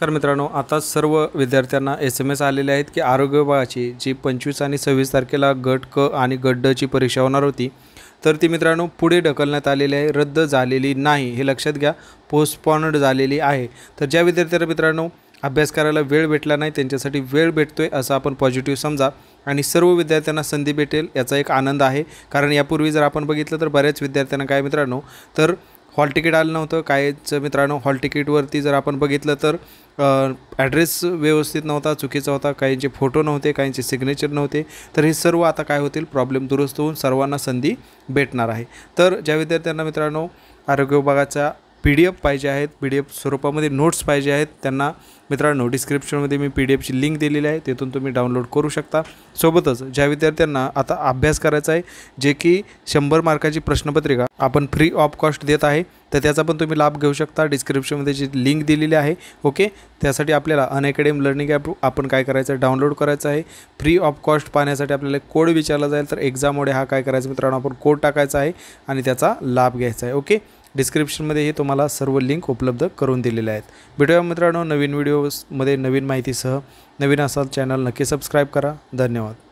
तर मित्रांनो आता सर्व विद्यार्थ्यांना एस एम एस आलेले आहेत की आरोग्य विभागाची जी पंचवीस आणि सव्वीस तारखेला गट क आणि गट डची परीक्षा होणार होती तर ती मित्रांनो पुढे ढकलण्यात आलेली आहे रद्द झालेली नाही हे लक्षात घ्या पोस्टपॉन्ड झालेली आहे तर ज्या विद्यार्थ्यांना मित्रांनो अभ्यास करायला वेळ भेटला नाही त्यांच्यासाठी वेळ भेटतो आहे असं आपण पॉझिटिव्ह समजा आणि सर्व विद्यार्थ्यांना संधी भेटेल याचा एक आनंद आहे कारण यापूर्वी जर आपण बघितलं तर बऱ्याच विद्यार्थ्यांना काय मित्रांनो तर हॉल तिकीट आलं नव्हतं कायच मित्रांनो हॉल तिकीटवरती जर आपण बघितलं तर ॲड्रेस व्यवस्थित नव्हता चुकीचा होता काहींचे फोटो नव्हते काहींचे सिग्नेचर नव्हते तर हे सर्व आता काय होतील प्रॉब्लेम दुरुस्त होऊन सर्वांना संधी भेटणार आहे तर ज्या विद्यार्थ्यांना मित्रांनो आरोग्य विभागाच्या पी डी एफ पाहिजे आहेत पी डी एफ स्वरूपामध्ये नोट्स पाहिजे आहेत त्यांना मित्रांनो डिस्क्रिप्शनमध्ये मी पी डी एफची लिंक दिलेली आहे तिथून तुम्ही डाउनलोड करू शकता सोबतच ज्या विद्यार्थ्यांना आता अभ्यास करायचा आहे जे की शंभर मार्काची प्रश्नपत्रिका आपण फ्री ऑफ कॉस्ट देत आहे तर त्याचा पण तुम्ही लाभ घेऊ शकता डिस्क्रिप्शनमध्ये जी लिंक दिलेली आहे ओके त्यासाठी आपल्याला अनअकॅडमी लर्निंग ॲप आपण काय करायचं आहे डाउनलोड करायचं आहे फ्री ऑफ कॉस्ट पाहण्यासाठी आपल्याला कोड विचारला जाईल तर एक्झाममुळे हा काय करायचा मित्रांनो आपण कोड टाकायचा आहे आणि त्याचा लाभ घ्यायचा आहे ओके डिस्क्रिप्शनमध्ये हे तुम्हाला सर्व लिंक उपलब्ध करून दिलेले आहेत भेटूया मित्रांनो नवीन व्हिडिओमध्ये नवीन माहितीसह नवीन असाल चॅनल नक्की सबस्क्राईब करा धन्यवाद